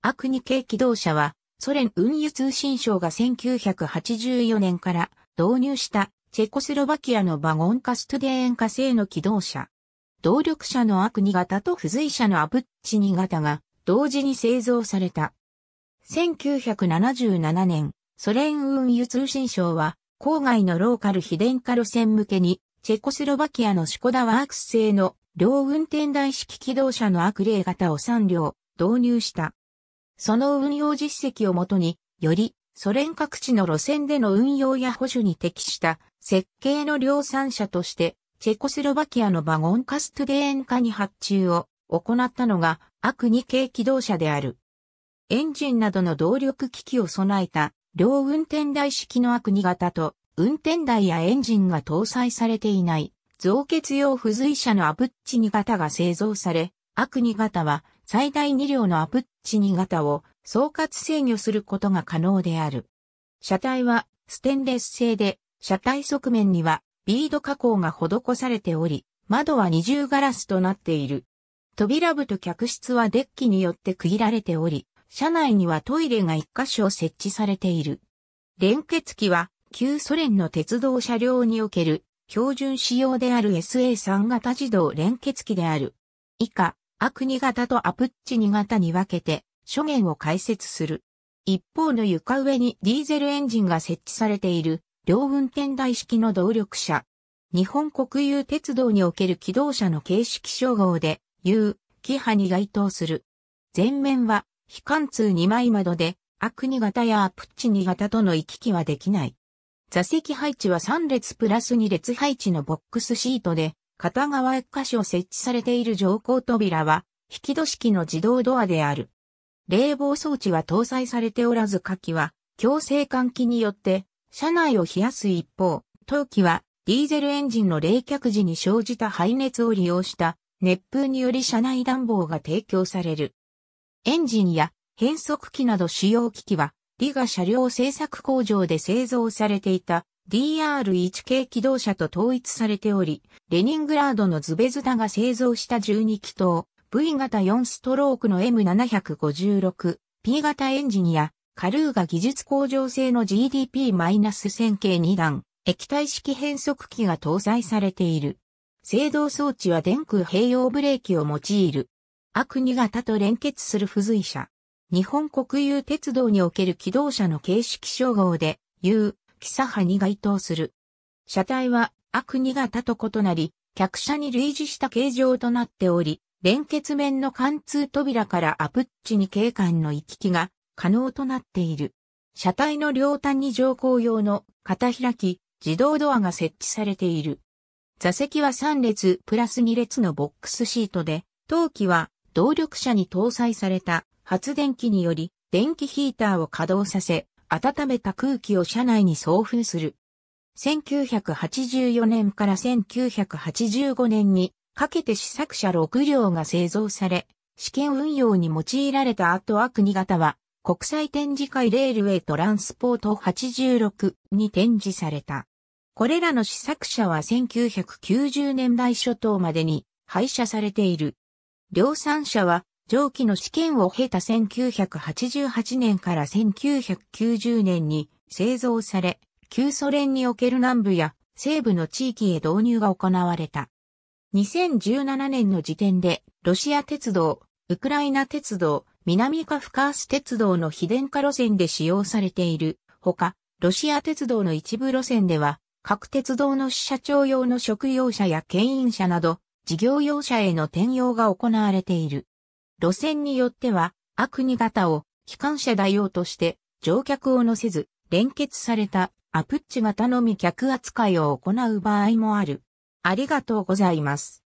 アクニ系機動車は、ソ連運輸通信省が1984年から導入したチェコスロバキアのバゴンカストゥデーン化製の機動車。動力車のアクニ型と付随車のアプッチニ型が同時に製造された。1977年、ソ連運輸通信省は、郊外のローカル非電化路線向けに、チェコスロバキアのシコダワークス製の両運転台式機動車のアクレー型を3両導入した。その運用実績をもとに、よりソ連各地の路線での運用や保守に適した設計の量産車として、チェコスロバキアのバゴンカストデーン化に発注を行ったのが、悪二系機動車である。エンジンなどの動力機器を備えた、両運転台式の悪二型と、運転台やエンジンが搭載されていない、造血用付随車のアブッチ二型が製造され、悪二型は最大2両のアプッチ2型を総括制御することが可能である。車体はステンレス製で、車体側面にはビード加工が施されており、窓は二重ガラスとなっている。扉部と客室はデッキによって区切られており、車内にはトイレが一箇所設置されている。連結機は旧ソ連の鉄道車両における標準仕様である SA3 型自動連結機である。以下、アクニ型とアプッチニ型に分けて、諸元を解説する。一方の床上にディーゼルエンジンが設置されている、両運転台式の動力車。日本国有鉄道における機動車の形式称号で、U、キハに該当する。前面は、非貫通2枚窓で、アクニ型やアプッチニ型との行き来はできない。座席配置は3列プラス2列配置のボックスシートで、片側1箇所設置されている乗降扉は、引き戸式の自動ドアである。冷房装置は搭載されておらず下器は、強制換気によって、車内を冷やす一方、陶器は、ディーゼルエンジンの冷却時に生じた排熱を利用した熱風により車内暖房が提供される。エンジンや変速機など使用機器は、リガ車両製作工場で製造されていた DR1 系機動車と統一されており、レニングラードのズベズダが製造した12気筒、V 型4ストロークの M756、P 型エンジニア、カルーガ技術向上性の GDP-1000 系2段、液体式変速機が搭載されている。制動装置は電空併用ブレーキを用いる。悪2型と連結する付随車。日本国有鉄道における機動車の形式称号で、U、キサハに該当する。車体は悪二型と異なり、客車に類似した形状となっており、連結面の貫通扉からアプッチに警官の行き来が可能となっている。車体の両端に乗降用の片開き、自動ドアが設置されている。座席は3列プラス2列のボックスシートで、当機は動力車に搭載された発電機により電気ヒーターを稼働させ、温めた空気を車内に送風する。1984年から1985年にかけて試作車6両が製造され、試験運用に用いられた後アク型は国際展示会レールウェイトランスポート86に展示された。これらの試作車は1990年代初頭までに廃車されている。量産車は上記の試験を経た1988年から1990年に製造され、旧ソ連における南部や西部の地域へ導入が行われた。2017年の時点で、ロシア鉄道、ウクライナ鉄道、南カフカース鉄道の非電化路線で使用されているほか、ロシア鉄道の一部路線では、各鉄道の支社長用の職用車や牽引車など、事業用車への転用が行われている。路線によっては、悪2型を機関車代用として乗客を乗せず連結されたアプッチ型のみ客扱いを行う場合もある。ありがとうございます。